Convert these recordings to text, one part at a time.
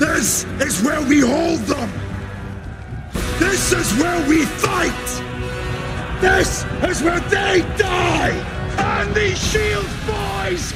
This is where we hold them. This is where we fight. This is where they die. And these shield boys.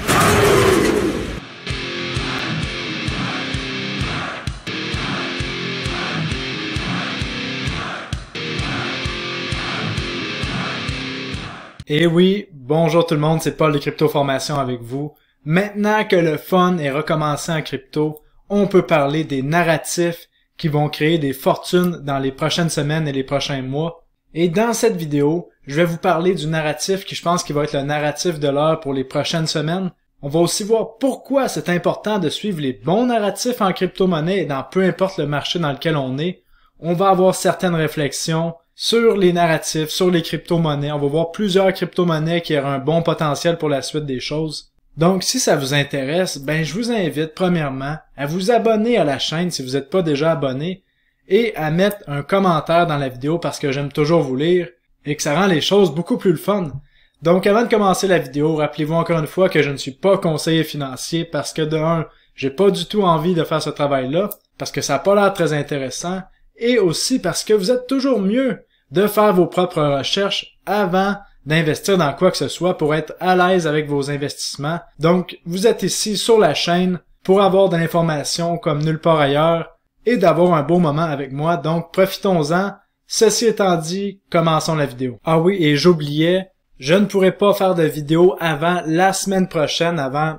Et eh oui, bonjour tout le monde, c'est Paul de Crypto Formation avec vous. Maintenant que le fun est recommencé en crypto, on peut parler des narratifs qui vont créer des fortunes dans les prochaines semaines et les prochains mois. Et dans cette vidéo, je vais vous parler du narratif qui je pense qui va être le narratif de l'heure pour les prochaines semaines. On va aussi voir pourquoi c'est important de suivre les bons narratifs en crypto-monnaie et dans peu importe le marché dans lequel on est. On va avoir certaines réflexions sur les narratifs, sur les crypto-monnaies. On va voir plusieurs crypto-monnaies qui ont un bon potentiel pour la suite des choses. Donc, si ça vous intéresse, ben, je vous invite, premièrement, à vous abonner à la chaîne si vous n'êtes pas déjà abonné et à mettre un commentaire dans la vidéo parce que j'aime toujours vous lire et que ça rend les choses beaucoup plus le fun. Donc, avant de commencer la vidéo, rappelez-vous encore une fois que je ne suis pas conseiller financier parce que de un, j'ai pas du tout envie de faire ce travail-là parce que ça n'a pas l'air très intéressant et aussi parce que vous êtes toujours mieux de faire vos propres recherches avant d'investir dans quoi que ce soit pour être à l'aise avec vos investissements. Donc, vous êtes ici sur la chaîne pour avoir de l'information comme nulle part ailleurs et d'avoir un beau moment avec moi. Donc, profitons-en. Ceci étant dit, commençons la vidéo. Ah oui, et j'oubliais, je ne pourrai pas faire de vidéo avant la semaine prochaine, avant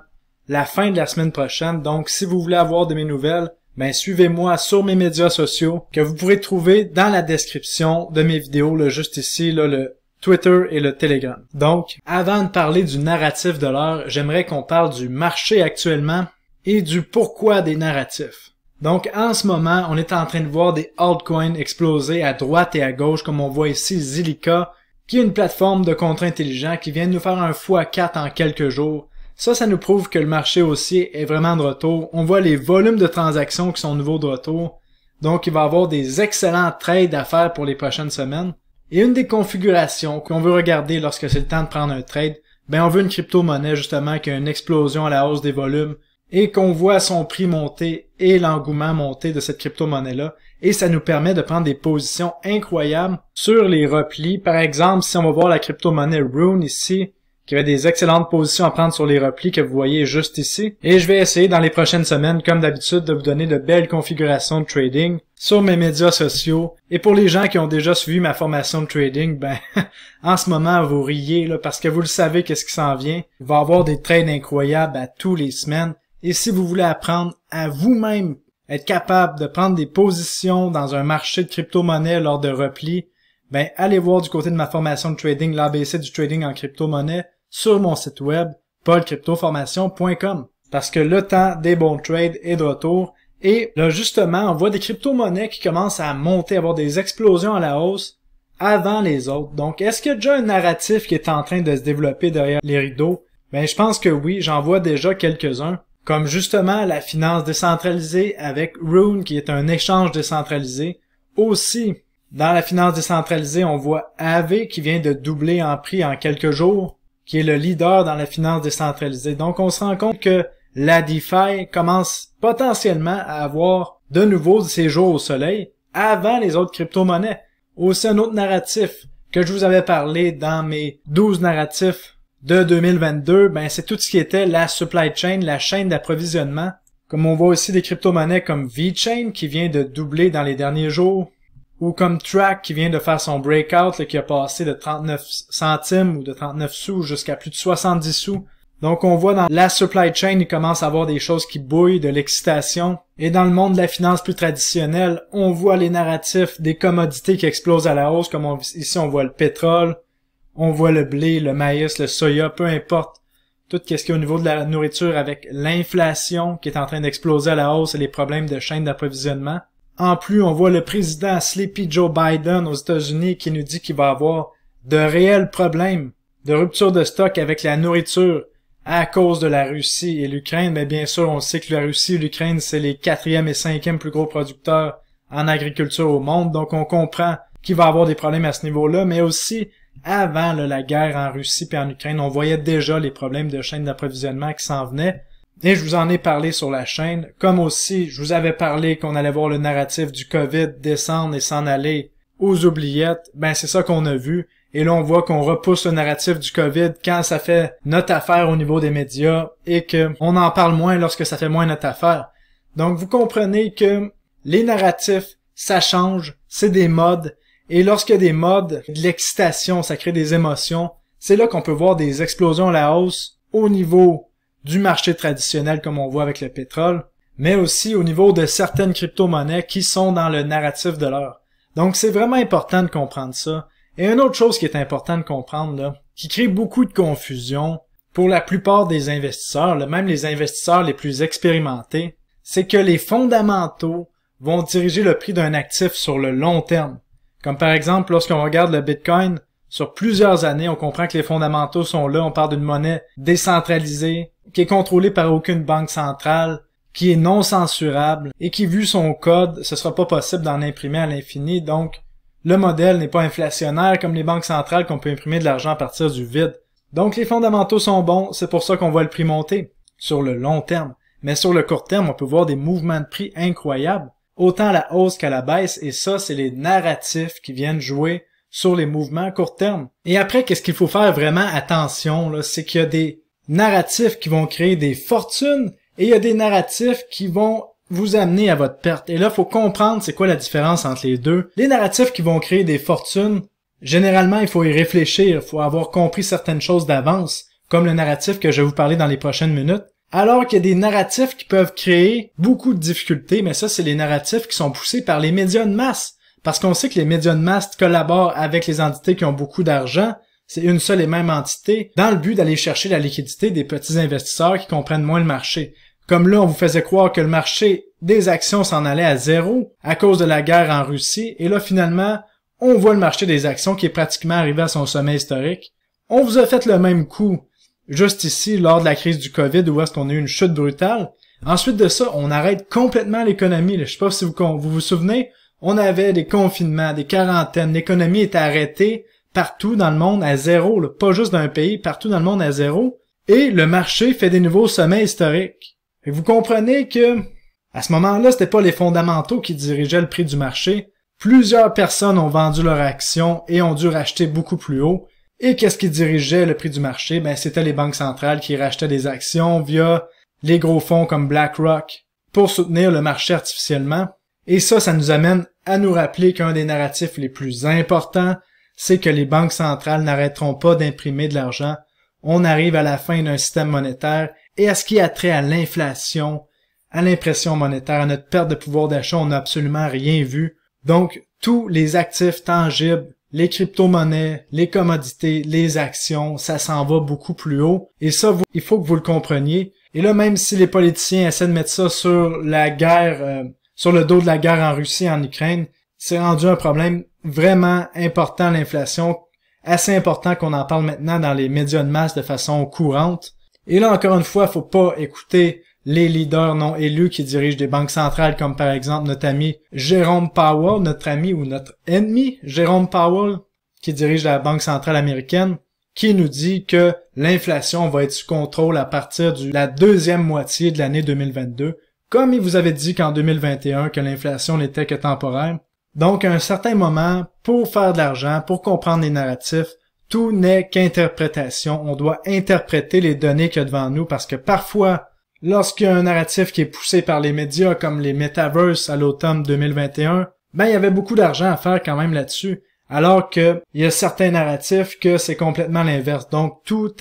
la fin de la semaine prochaine. Donc, si vous voulez avoir de mes nouvelles, ben, suivez-moi sur mes médias sociaux que vous pourrez trouver dans la description de mes vidéos, là, juste ici, là, le, Twitter et le Telegram. Donc, avant de parler du narratif de l'heure, j'aimerais qu'on parle du marché actuellement et du pourquoi des narratifs. Donc, en ce moment, on est en train de voir des altcoins exploser à droite et à gauche, comme on voit ici Zilliqa, qui est une plateforme de contrats intelligents qui vient de nous faire un x4 en quelques jours. Ça, ça nous prouve que le marché aussi est vraiment de retour. On voit les volumes de transactions qui sont nouveaux de retour. Donc, il va y avoir des excellents trades à faire pour les prochaines semaines. Et une des configurations qu'on veut regarder lorsque c'est le temps de prendre un trade, ben on veut une crypto-monnaie justement qui a une explosion à la hausse des volumes et qu'on voit son prix monter et l'engouement monter de cette crypto-monnaie-là. Et ça nous permet de prendre des positions incroyables sur les replis. Par exemple, si on va voir la crypto-monnaie Rune ici, qui avait des excellentes positions à prendre sur les replis que vous voyez juste ici. Et je vais essayer dans les prochaines semaines, comme d'habitude, de vous donner de belles configurations de trading sur mes médias sociaux. Et pour les gens qui ont déjà suivi ma formation de trading, ben, en ce moment, vous riez, là, parce que vous le savez qu'est-ce qui s'en vient. Il va avoir des trades incroyables à tous les semaines. Et si vous voulez apprendre à vous-même être capable de prendre des positions dans un marché de crypto-monnaie lors de replis, ben, allez voir du côté de ma formation de trading, l'ABC du trading en crypto-monnaie sur mon site web paulcryptoformation.com parce que le temps des bons trades est de retour et là justement on voit des crypto-monnaies qui commencent à monter, à avoir des explosions à la hausse avant les autres. Donc est-ce qu'il y a déjà un narratif qui est en train de se développer derrière les rideaux? Ben je pense que oui, j'en vois déjà quelques-uns comme justement la finance décentralisée avec Rune qui est un échange décentralisé. Aussi, dans la finance décentralisée, on voit AV qui vient de doubler en prix en quelques jours qui est le leader dans la finance décentralisée. Donc on se rend compte que la DeFi commence potentiellement à avoir de nouveau ses jours au soleil avant les autres crypto-monnaies. Aussi un autre narratif que je vous avais parlé dans mes 12 narratifs de 2022, ben c'est tout ce qui était la supply chain, la chaîne d'approvisionnement. Comme on voit aussi des crypto-monnaies comme VeChain qui vient de doubler dans les derniers jours, ou comme Track qui vient de faire son breakout, qui a passé de 39 centimes ou de 39 sous jusqu'à plus de 70 sous. Donc on voit dans la supply chain, il commence à avoir des choses qui bouillent, de l'excitation. Et dans le monde de la finance plus traditionnelle, on voit les narratifs des commodités qui explosent à la hausse, comme ici on voit le pétrole, on voit le blé, le maïs, le soya, peu importe. Tout ce y a au niveau de la nourriture avec l'inflation qui est en train d'exploser à la hausse et les problèmes de chaîne d'approvisionnement. En plus, on voit le président Sleepy Joe Biden aux États-Unis qui nous dit qu'il va avoir de réels problèmes de rupture de stock avec la nourriture à cause de la Russie et l'Ukraine. Mais bien sûr, on sait que la Russie et l'Ukraine, c'est les quatrième et cinquième plus gros producteurs en agriculture au monde. Donc, on comprend qu'il va avoir des problèmes à ce niveau-là. Mais aussi, avant la guerre en Russie et en Ukraine, on voyait déjà les problèmes de chaîne d'approvisionnement qui s'en venaient. Mais je vous en ai parlé sur la chaîne, comme aussi je vous avais parlé qu'on allait voir le narratif du COVID descendre et s'en aller aux oubliettes, ben c'est ça qu'on a vu. Et là, on voit qu'on repousse le narratif du COVID quand ça fait notre affaire au niveau des médias et qu'on en parle moins lorsque ça fait moins notre affaire. Donc, vous comprenez que les narratifs, ça change, c'est des modes. Et lorsque des modes, de l'excitation, ça crée des émotions. C'est là qu'on peut voir des explosions à la hausse au niveau du marché traditionnel comme on voit avec le pétrole, mais aussi au niveau de certaines crypto-monnaies qui sont dans le narratif de l'heure. Donc c'est vraiment important de comprendre ça. Et une autre chose qui est importante de comprendre, là, qui crée beaucoup de confusion pour la plupart des investisseurs, même les investisseurs les plus expérimentés, c'est que les fondamentaux vont diriger le prix d'un actif sur le long terme. Comme par exemple, lorsqu'on regarde le Bitcoin, sur plusieurs années. On comprend que les fondamentaux sont là. On parle d'une monnaie décentralisée, qui est contrôlée par aucune banque centrale, qui est non censurable et qui, vu son code, ce sera pas possible d'en imprimer à l'infini. Donc, le modèle n'est pas inflationnaire comme les banques centrales qu'on peut imprimer de l'argent à partir du vide. Donc, les fondamentaux sont bons. C'est pour ça qu'on voit le prix monter sur le long terme. Mais sur le court terme, on peut voir des mouvements de prix incroyables, autant à la hausse qu'à la baisse, et ça, c'est les narratifs qui viennent jouer sur les mouvements à court terme. Et après, qu'est-ce qu'il faut faire vraiment attention, là, c'est qu'il y a des narratifs qui vont créer des fortunes et il y a des narratifs qui vont vous amener à votre perte. Et là, faut comprendre c'est quoi la différence entre les deux. Les narratifs qui vont créer des fortunes, généralement, il faut y réfléchir, il faut avoir compris certaines choses d'avance, comme le narratif que je vais vous parler dans les prochaines minutes. Alors qu'il y a des narratifs qui peuvent créer beaucoup de difficultés, mais ça, c'est les narratifs qui sont poussés par les médias de masse. Parce qu'on sait que les médias de masse collaborent avec les entités qui ont beaucoup d'argent, c'est une seule et même entité, dans le but d'aller chercher la liquidité des petits investisseurs qui comprennent moins le marché. Comme là, on vous faisait croire que le marché des actions s'en allait à zéro à cause de la guerre en Russie, et là finalement, on voit le marché des actions qui est pratiquement arrivé à son sommet historique. On vous a fait le même coup juste ici lors de la crise du Covid où est-ce qu'on a eu une chute brutale. Ensuite de ça, on arrête complètement l'économie. Je sais pas si vous, vous souvenez, on avait des confinements, des quarantaines, l'économie était arrêtée partout dans le monde à zéro, pas juste dans un pays, partout dans le monde à zéro. Et le marché fait des nouveaux sommets historiques. Et vous comprenez que, à ce moment-là, c'était pas les fondamentaux qui dirigeaient le prix du marché. Plusieurs personnes ont vendu leurs actions et ont dû racheter beaucoup plus haut. Et qu'est-ce qui dirigeait le prix du marché? Ben, c'était les banques centrales qui rachetaient des actions via les gros fonds comme BlackRock pour soutenir le marché artificiellement. Et ça, ça nous amène à nous rappeler qu'un des narratifs les plus importants, c'est que les banques centrales n'arrêteront pas d'imprimer de l'argent. On arrive à la fin d'un système monétaire et à ce qui a trait à l'inflation, à l'impression monétaire, à notre perte de pouvoir d'achat, on n'a absolument rien vu. Donc, tous les actifs tangibles, les crypto-monnaies, les commodités, les actions, ça s'en va beaucoup plus haut. Et ça, il faut que vous le compreniez. Et là, même si les politiciens essaient de mettre ça sur la guerre euh, sur le dos de la guerre en Russie et en Ukraine, c'est rendu un problème vraiment important, l'inflation, assez important qu'on en parle maintenant dans les médias de masse de façon courante. Et là, encore une fois, faut pas écouter les leaders non élus qui dirigent des banques centrales, comme par exemple notre ami Jérôme Powell, notre ami ou notre ennemi Jérôme Powell, qui dirige la Banque centrale américaine, qui nous dit que l'inflation va être sous contrôle à partir de la deuxième moitié de l'année 2022 comme il vous avait dit qu'en 2021, que l'inflation n'était que temporaire. Donc, à un certain moment, pour faire de l'argent, pour comprendre les narratifs, tout n'est qu'interprétation. On doit interpréter les données qu'il y a devant nous parce que parfois, lorsqu'il y a un narratif qui est poussé par les médias comme les Metaverse à l'automne 2021, ben, il y avait beaucoup d'argent à faire quand même là-dessus. Alors que il y a certains narratifs que c'est complètement l'inverse. Donc tout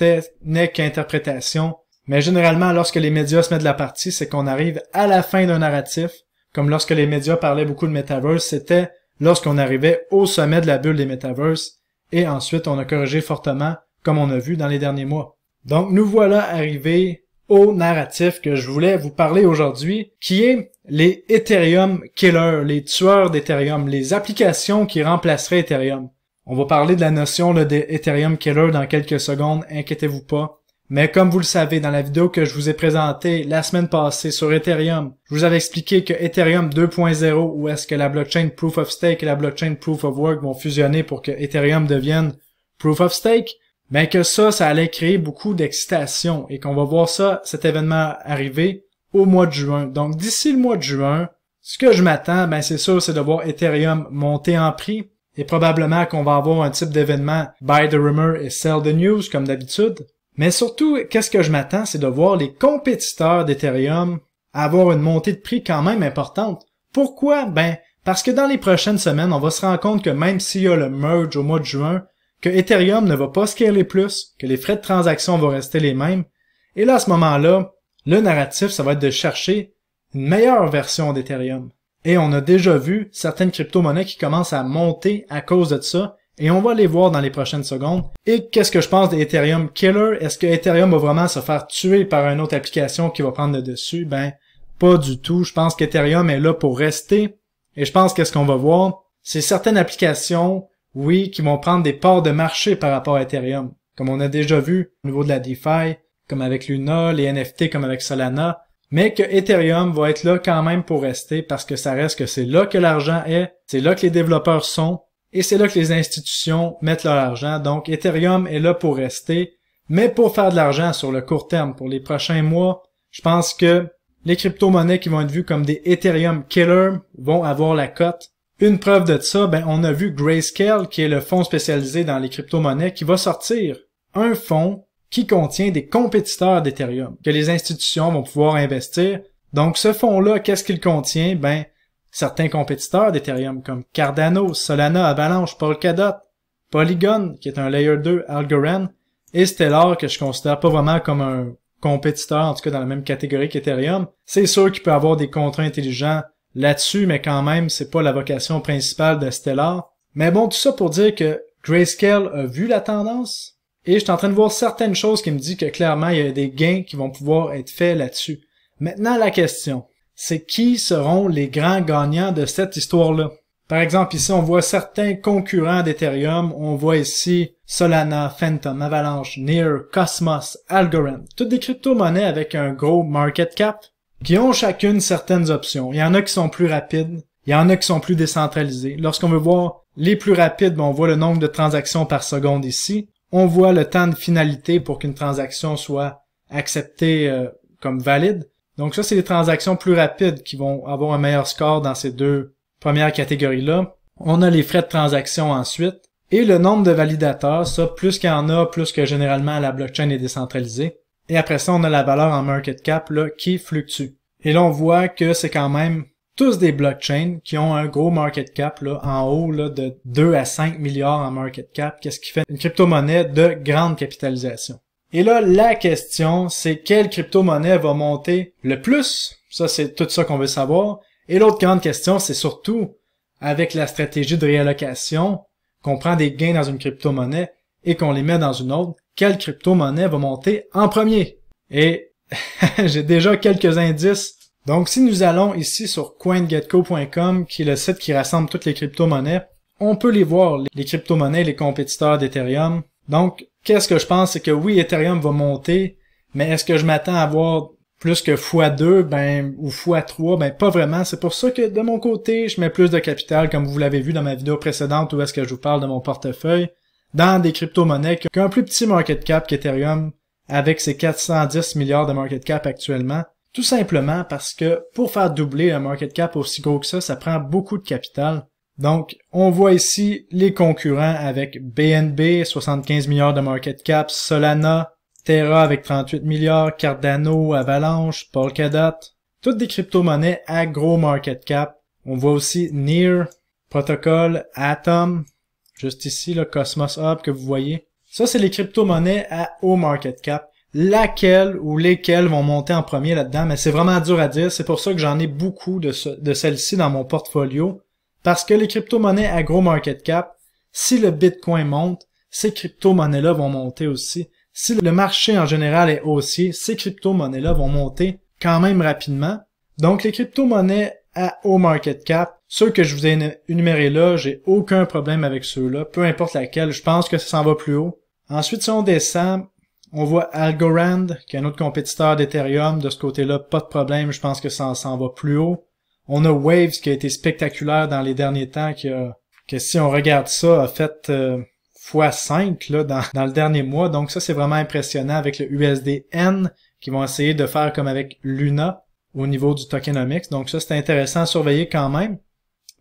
n'est qu'interprétation. Mais généralement, lorsque les médias se mettent de la partie, c'est qu'on arrive à la fin d'un narratif. Comme lorsque les médias parlaient beaucoup de Metaverse, c'était lorsqu'on arrivait au sommet de la bulle des Metaverse. Et ensuite, on a corrigé fortement, comme on a vu dans les derniers mois. Donc, nous voilà arrivés au narratif que je voulais vous parler aujourd'hui, qui est les Ethereum Killers, les tueurs d'Ethereum, les applications qui remplaceraient Ethereum. On va parler de la notion là, des Ethereum Killers dans quelques secondes, inquiétez-vous pas. Mais comme vous le savez dans la vidéo que je vous ai présentée la semaine passée sur Ethereum, je vous avais expliqué que Ethereum 2.0 ou est-ce que la blockchain Proof of Stake et la blockchain Proof of Work vont fusionner pour que Ethereum devienne Proof of Stake, mais que ça, ça allait créer beaucoup d'excitation et qu'on va voir ça, cet événement arriver au mois de juin. Donc d'ici le mois de juin, ce que je m'attends, ben c'est sûr, c'est de voir Ethereum monter en prix et probablement qu'on va avoir un type d'événement buy the rumor et sell the news comme d'habitude. Mais surtout, qu'est-ce que je m'attends, c'est de voir les compétiteurs d'Ethereum avoir une montée de prix quand même importante. Pourquoi? Ben, parce que dans les prochaines semaines, on va se rendre compte que même s'il y a le merge au mois de juin, que Ethereum ne va pas scaler plus, que les frais de transaction vont rester les mêmes. Et là, à ce moment-là, le narratif, ça va être de chercher une meilleure version d'Ethereum. Et on a déjà vu certaines crypto-monnaies qui commencent à monter à cause de ça et on va les voir dans les prochaines secondes. Et qu'est-ce que je pense d'Ethereum Killer? Est-ce que Ethereum va vraiment se faire tuer par une autre application qui va prendre le dessus? Ben, pas du tout. Je pense qu'Ethereum est là pour rester. Et je pense qu'est-ce qu'on va voir? C'est certaines applications, oui, qui vont prendre des parts de marché par rapport à Ethereum. Comme on a déjà vu au niveau de la DeFi, comme avec Luna, les NFT comme avec Solana. Mais que Ethereum va être là quand même pour rester parce que ça reste que c'est là que l'argent est, c'est là que les développeurs sont, et c'est là que les institutions mettent leur argent. Donc Ethereum est là pour rester. Mais pour faire de l'argent sur le court terme, pour les prochains mois, je pense que les crypto-monnaies qui vont être vues comme des Ethereum killers vont avoir la cote. Une preuve de ça, ben, on a vu Grayscale, qui est le fonds spécialisé dans les crypto-monnaies, qui va sortir un fonds qui contient des compétiteurs d'Ethereum, que les institutions vont pouvoir investir. Donc ce fonds-là, qu'est-ce qu'il contient? Ben, Certains compétiteurs d'Ethereum comme Cardano, Solana, Avalanche, Polkadot, Polygon, qui est un Layer 2, Algorand, et Stellar, que je considère pas vraiment comme un compétiteur, en tout cas dans la même catégorie qu'Ethereum. C'est sûr qu'il peut avoir des contrats intelligents là-dessus, mais quand même, c'est pas la vocation principale de Stellar. Mais bon, tout ça pour dire que Grayscale a vu la tendance, et je suis en train de voir certaines choses qui me disent que clairement, il y a des gains qui vont pouvoir être faits là-dessus. Maintenant, la question c'est qui seront les grands gagnants de cette histoire-là. Par exemple, ici, on voit certains concurrents d'Ethereum. On voit ici Solana, Phantom, Avalanche, Near, Cosmos, Algorand. Toutes des crypto-monnaies avec un gros market cap qui ont chacune certaines options. Il y en a qui sont plus rapides. Il y en a qui sont plus décentralisés. Lorsqu'on veut voir les plus rapides, ben, on voit le nombre de transactions par seconde ici. On voit le temps de finalité pour qu'une transaction soit acceptée euh, comme valide. Donc ça, c'est les transactions plus rapides qui vont avoir un meilleur score dans ces deux premières catégories-là. On a les frais de transaction ensuite. Et le nombre de validateurs, ça, plus qu'il y en a, plus que généralement la blockchain est décentralisée. Et après ça, on a la valeur en market cap là, qui fluctue. Et là, on voit que c'est quand même tous des blockchains qui ont un gros market cap là, en haut là, de 2 à 5 milliards en market cap, qu'est-ce qui fait une crypto-monnaie de grande capitalisation. Et là, la question, c'est quelle crypto-monnaie va monter le plus? Ça, c'est tout ça qu'on veut savoir. Et l'autre grande question, c'est surtout, avec la stratégie de réallocation, qu'on prend des gains dans une crypto-monnaie et qu'on les met dans une autre, quelle crypto-monnaie va monter en premier? Et j'ai déjà quelques indices. Donc, si nous allons ici sur coingetco.com, qui est le site qui rassemble toutes les crypto-monnaies, on peut les voir, les crypto-monnaies, les compétiteurs d'Ethereum. Donc, qu'est-ce que je pense, c'est que oui, Ethereum va monter, mais est-ce que je m'attends à avoir plus que x2 ben, ou x3? Ben, pas vraiment. C'est pour ça que de mon côté, je mets plus de capital, comme vous l'avez vu dans ma vidéo précédente où est-ce que je vous parle de mon portefeuille, dans des crypto-monnaies qui plus petit market cap qu'Ethereum avec ses 410 milliards de market cap actuellement. Tout simplement parce que pour faire doubler un market cap aussi gros que ça, ça prend beaucoup de capital. Donc, on voit ici les concurrents avec BNB, 75 milliards de market cap, Solana, Terra avec 38 milliards, Cardano, Avalanche, Polkadot, toutes des crypto-monnaies à gros market cap. On voit aussi Near, Protocol, Atom, juste ici le Cosmos Hub que vous voyez. Ça, c'est les crypto-monnaies à haut market cap. Laquelle ou lesquelles vont monter en premier là-dedans, mais c'est vraiment dur à dire. C'est pour ça que j'en ai beaucoup de, de celles-ci dans mon portfolio. Parce que les crypto-monnaies à gros market cap, si le Bitcoin monte, ces crypto-monnaies-là vont monter aussi. Si le marché en général est haussier, ces crypto-monnaies-là vont monter quand même rapidement. Donc les crypto-monnaies à haut market cap, ceux que je vous ai énumérés là, j'ai aucun problème avec ceux-là, peu importe laquelle, je pense que ça s'en va plus haut. Ensuite, si on descend, on voit Algorand, qui est un autre compétiteur d'Ethereum, de ce côté-là, pas de problème, je pense que ça s'en va plus haut. On a Waves qui a été spectaculaire dans les derniers temps, qui que si on regarde ça, a fait x5 euh, dans, dans le dernier mois. Donc ça, c'est vraiment impressionnant avec le USDN qui vont essayer de faire comme avec Luna au niveau du tokenomics. Donc ça, c'est intéressant à surveiller quand même.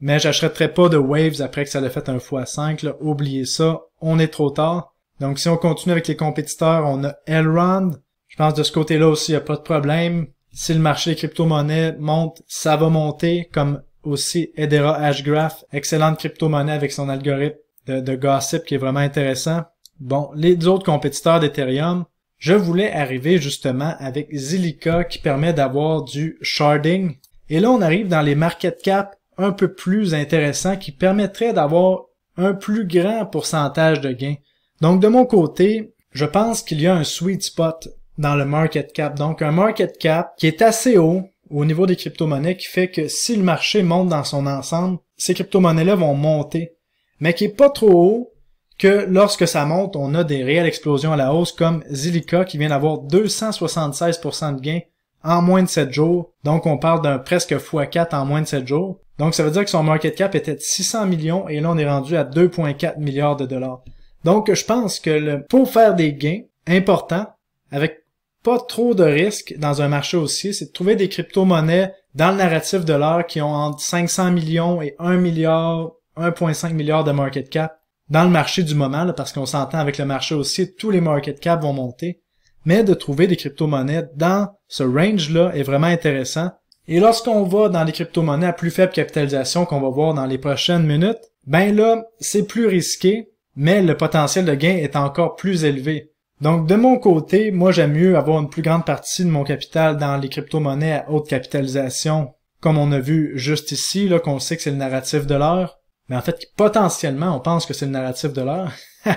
Mais j'achèterai pas de Waves après que ça l'a fait un x5. Là. Oubliez ça, on est trop tard. Donc si on continue avec les compétiteurs, on a Elrond. Je pense de ce côté-là aussi, il n'y a pas de problème si le marché des crypto monnaie monte, ça va monter, comme aussi Edera Ashgraph, excellente crypto-monnaie avec son algorithme de, de, gossip qui est vraiment intéressant. Bon, les autres compétiteurs d'Ethereum, je voulais arriver justement avec Zilliqa qui permet d'avoir du sharding. Et là, on arrive dans les market cap un peu plus intéressants qui permettraient d'avoir un plus grand pourcentage de gains. Donc, de mon côté, je pense qu'il y a un sweet spot dans le market cap. Donc un market cap qui est assez haut au niveau des crypto-monnaies qui fait que si le marché monte dans son ensemble, ces crypto-monnaies-là vont monter, mais qui est pas trop haut que lorsque ça monte, on a des réelles explosions à la hausse comme Zilliqa qui vient d'avoir 276% de gains en moins de 7 jours. Donc on parle d'un presque x4 en moins de 7 jours. Donc ça veut dire que son market cap était de 600 millions et là on est rendu à 2.4 milliards de dollars. Donc je pense que pour faire des gains importants avec pas trop de risque dans un marché aussi, c'est de trouver des crypto-monnaies dans le narratif de l'heure qui ont entre 500 millions et 1 milliard, 1.5 milliard de market cap dans le marché du moment, parce qu'on s'entend avec le marché aussi, tous les market cap vont monter. Mais de trouver des crypto-monnaies dans ce range-là est vraiment intéressant. Et lorsqu'on va dans les crypto-monnaies à plus faible capitalisation qu'on va voir dans les prochaines minutes, ben là, c'est plus risqué, mais le potentiel de gain est encore plus élevé. Donc, de mon côté, moi, j'aime mieux avoir une plus grande partie de mon capital dans les crypto-monnaies à haute capitalisation, comme on a vu juste ici, là, qu'on sait que c'est le narratif de l'heure. Mais en fait, potentiellement, on pense que c'est le narratif de l'heure.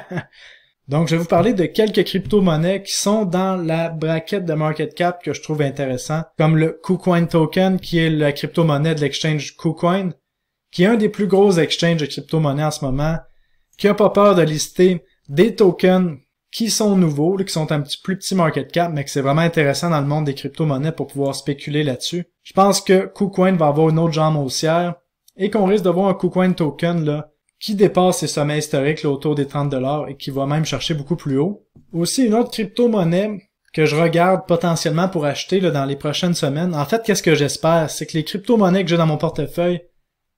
Donc, je vais vous parler de quelques crypto-monnaies qui sont dans la braquette de market cap que je trouve intéressant, comme le KuCoin token, qui est la crypto-monnaie de l'exchange KuCoin, qui est un des plus gros exchanges de crypto-monnaies en ce moment, qui a pas peur de lister des tokens qui sont nouveaux, qui sont un petit plus petit market cap, mais que c'est vraiment intéressant dans le monde des crypto-monnaies pour pouvoir spéculer là-dessus. Je pense que KuCoin va avoir une autre jambe haussière et qu'on risque de voir un KuCoin token là, qui dépasse ses sommets historiques autour des 30 dollars et qui va même chercher beaucoup plus haut. Aussi, une autre crypto-monnaie que je regarde potentiellement pour acheter là, dans les prochaines semaines. En fait, qu'est-ce que j'espère? C'est que les crypto-monnaies que j'ai dans mon portefeuille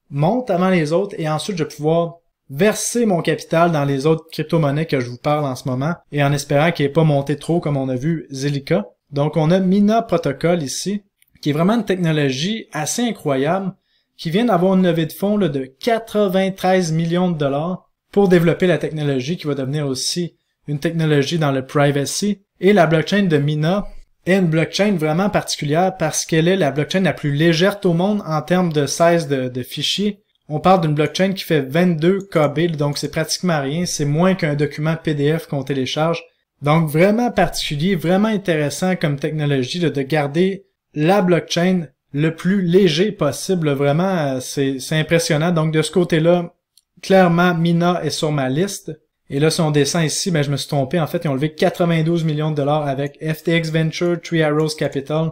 montent avant les autres et ensuite je vais pouvoir verser mon capital dans les autres crypto-monnaies que je vous parle en ce moment et en espérant qu'il n'ait pas monté trop comme on a vu Zelica. Donc on a Mina Protocol ici, qui est vraiment une technologie assez incroyable, qui vient d'avoir une levée de fonds de 93 millions de dollars pour développer la technologie qui va devenir aussi une technologie dans le privacy. Et la blockchain de Mina est une blockchain vraiment particulière parce qu'elle est la blockchain la plus légère au monde en termes de size de fichiers on parle d'une blockchain qui fait 22 KB, donc c'est pratiquement rien, c'est moins qu'un document PDF qu'on télécharge. Donc vraiment particulier, vraiment intéressant comme technologie de garder la blockchain le plus léger possible. Vraiment, euh, c'est impressionnant. Donc de ce côté-là, clairement, Mina est sur ma liste. Et là, si on descend ici, mais ben, je me suis trompé. En fait, ils ont levé 92 millions de dollars avec FTX Venture, Tree Arrows Capital,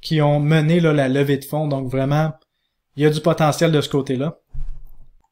qui ont mené la levée de fonds. Donc vraiment, il y a du potentiel de ce côté-là.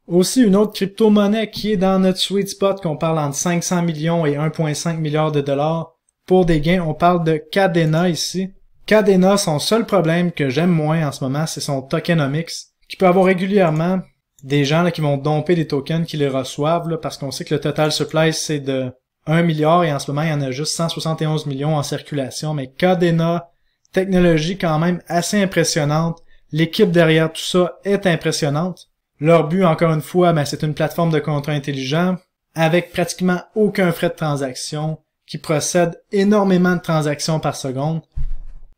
Aussi, une autre crypto-monnaie qui est dans notre sweet spot, qu'on parle entre 500 millions et 1,5 milliards de dollars pour des gains, on parle de Cadena ici. Cadena, son seul problème que j'aime moins en ce moment, c'est son tokenomics, qui peut avoir régulièrement des gens qui vont domper des tokens qui les reçoivent, là, parce qu'on sait que le total supply, c'est de 1 milliard, et en ce moment, il y en a juste 171 millions en circulation, mais Cadena, technologie quand même assez impressionnante, l'équipe derrière tout ça est impressionnante. Leur but, encore une fois, ben, c'est une plateforme de contrat intelligent avec pratiquement aucun frais de transaction qui procède énormément de transactions par seconde.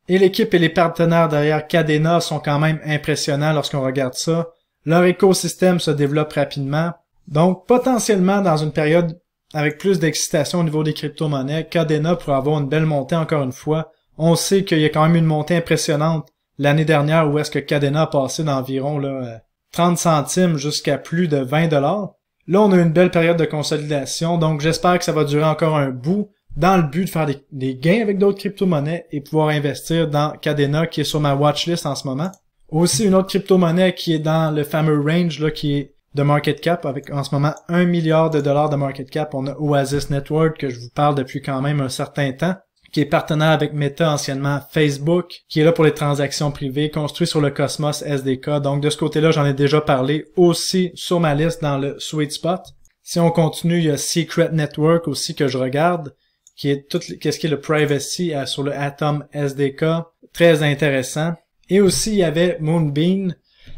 Et l'équipe et les partenaires derrière Cadena sont quand même impressionnants lorsqu'on regarde ça. Leur écosystème se développe rapidement. Donc, potentiellement, dans une période avec plus d'excitation au niveau des crypto-monnaies, Cadena pourrait avoir une belle montée encore une fois. On sait qu'il y a quand même une montée impressionnante l'année dernière où est-ce que Cadena a passé d'environ là, euh, 30 centimes jusqu'à plus de 20 dollars. Là, on a une belle période de consolidation, donc j'espère que ça va durer encore un bout dans le but de faire des, gains avec d'autres crypto-monnaies et pouvoir investir dans Cadena qui est sur ma watchlist en ce moment. Aussi, une autre crypto-monnaie qui est dans le fameux range là, qui est de market cap avec en ce moment 1 milliard de dollars de market cap. On a Oasis Network que je vous parle depuis quand même un certain temps qui est partenaire avec Meta, anciennement Facebook, qui est là pour les transactions privées, construit sur le Cosmos SDK. Donc de ce côté-là, j'en ai déjà parlé aussi sur ma liste dans le Sweet Spot. Si on continue, il y a Secret Network aussi que je regarde, qui est tout qu'est-ce qui est le privacy euh, sur le Atom SDK, très intéressant. Et aussi il y avait Moonbeam.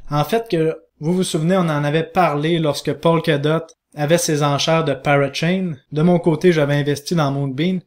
En fait que vous vous souvenez, on en avait parlé lorsque Paul Polkadot avait ses enchères de Parachain. De mon côté, j'avais investi dans Moonbeam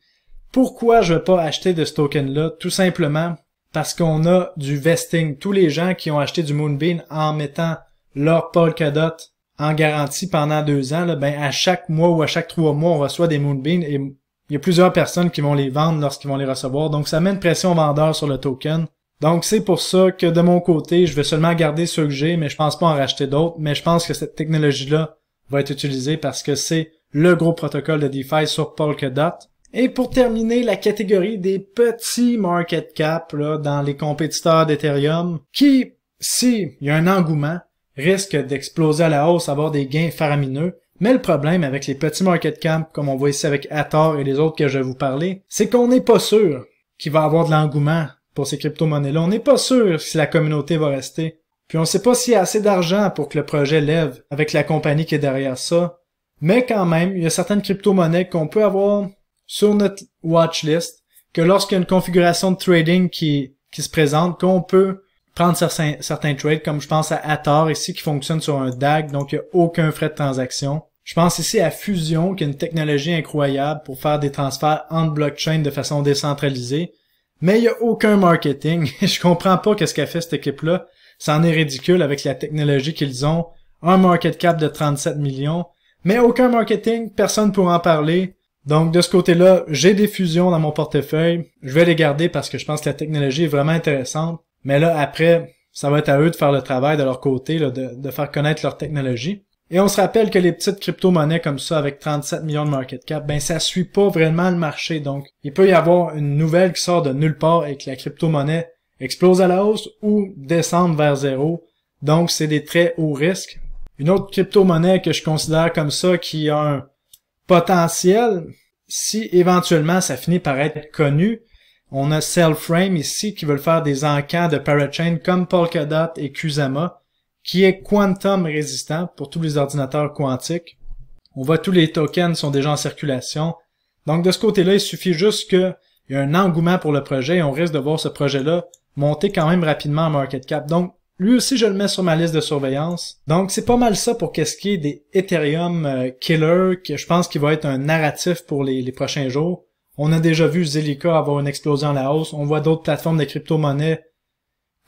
pourquoi je veux pas acheter de ce token-là? Tout simplement parce qu'on a du vesting. Tous les gens qui ont acheté du Moonbeam en mettant leur Polkadot en garantie pendant deux ans, ben à chaque mois ou à chaque trois mois, on reçoit des Moonbeam et il y a plusieurs personnes qui vont les vendre lorsqu'ils vont les recevoir. Donc ça met une pression vendeur sur le token. Donc c'est pour ça que de mon côté, je vais seulement garder ceux que j'ai, mais je pense pas en racheter d'autres. Mais je pense que cette technologie-là va être utilisée parce que c'est le gros protocole de DeFi sur Polkadot. Et pour terminer, la catégorie des petits market cap là, dans les compétiteurs d'Ethereum, qui, s'il y a un engouement, risque d'exploser à la hausse, avoir des gains faramineux. Mais le problème avec les petits market cap, comme on voit ici avec Ator et les autres que je vais vous parler, c'est qu'on n'est pas sûr qu'il va avoir de l'engouement pour ces crypto-monnaies-là. On n'est pas sûr si la communauté va rester. Puis on ne sait pas s'il y a assez d'argent pour que le projet lève avec la compagnie qui est derrière ça. Mais quand même, il y a certaines crypto-monnaies qu'on peut avoir sur notre watchlist, que lorsqu'il y a une configuration de trading qui, qui se présente, qu'on peut prendre certains, certains trades, comme je pense à Atar ici qui fonctionne sur un DAG, donc il n'y a aucun frais de transaction. Je pense ici à Fusion, qui est une technologie incroyable pour faire des transferts en blockchain de façon décentralisée. Mais il n'y a aucun marketing. je comprends pas qu'est-ce qu'a fait cette équipe-là. Ça en est ridicule avec la technologie qu'ils ont. Un market cap de 37 millions. Mais aucun marketing, personne pour en parler. Donc de ce côté-là, j'ai des fusions dans mon portefeuille. Je vais les garder parce que je pense que la technologie est vraiment intéressante. Mais là, après, ça va être à eux de faire le travail de leur côté, de, faire connaître leur technologie. Et on se rappelle que les petites crypto-monnaies comme ça, avec 37 millions de market cap, ben ça suit pas vraiment le marché. Donc, il peut y avoir une nouvelle qui sort de nulle part et que la crypto-monnaie explose à la hausse ou descende vers zéro. Donc, c'est des très hauts risques. Une autre crypto-monnaie que je considère comme ça qui a un, potentiel, si éventuellement ça finit par être connu, on a Cellframe ici qui veulent faire des encans de Parachain comme Polkadot et Kusama, qui est quantum résistant pour tous les ordinateurs quantiques. On voit tous les tokens sont déjà en circulation. Donc de ce côté-là, il suffit juste qu'il y ait un engouement pour le projet et on risque de voir ce projet-là monter quand même rapidement en market cap. Donc lui aussi, je le mets sur ma liste de surveillance. Donc, c'est pas mal ça pour qu'est-ce qui est des Ethereum euh, Killer, que je pense qu'il va être un narratif pour les, prochains jours. On a déjà vu Zelika avoir une explosion à la hausse. On voit d'autres plateformes de crypto-monnaies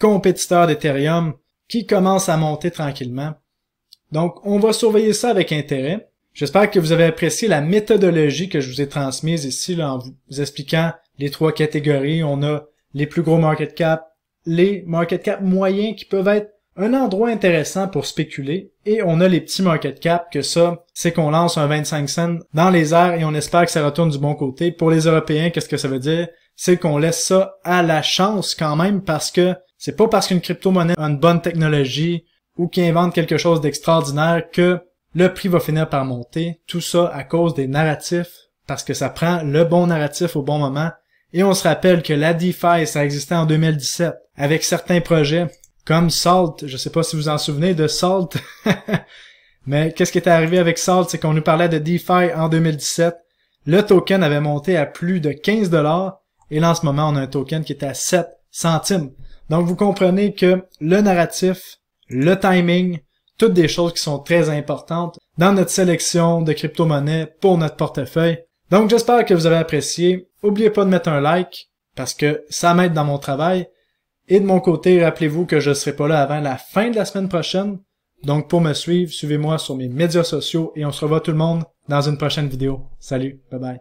compétiteurs d'Ethereum qui commencent à monter tranquillement. Donc, on va surveiller ça avec intérêt. J'espère que vous avez apprécié la méthodologie que je vous ai transmise ici en vous expliquant les trois catégories. On a les plus gros market cap, les market cap moyens qui peuvent être un endroit intéressant pour spéculer et on a les petits market cap que ça, c'est qu'on lance un 25 cents dans les airs et on espère que ça retourne du bon côté. Pour les Européens, qu'est-ce que ça veut dire? C'est qu'on laisse ça à la chance quand même parce que c'est pas parce qu'une crypto-monnaie a une bonne technologie ou qu'il invente quelque chose d'extraordinaire que le prix va finir par monter. Tout ça à cause des narratifs parce que ça prend le bon narratif au bon moment. Et on se rappelle que la DeFi, ça existait en 2017 avec certains projets, comme Salt. Je sais pas si vous en souvenez de Salt. Mais qu'est-ce qui est arrivé avec Salt, c'est qu'on nous parlait de DeFi en 2017. Le token avait monté à plus de 15 dollars et là en ce moment on a un token qui est à 7 centimes. Donc vous comprenez que le narratif, le timing, toutes des choses qui sont très importantes dans notre sélection de crypto-monnaies pour notre portefeuille. Donc j'espère que vous avez apprécié. N'oubliez pas de mettre un like parce que ça m'aide dans mon travail. Et de mon côté, rappelez-vous que je ne serai pas là avant la fin de la semaine prochaine. Donc pour me suivre, suivez-moi sur mes médias sociaux et on se revoit tout le monde dans une prochaine vidéo. Salut, bye bye.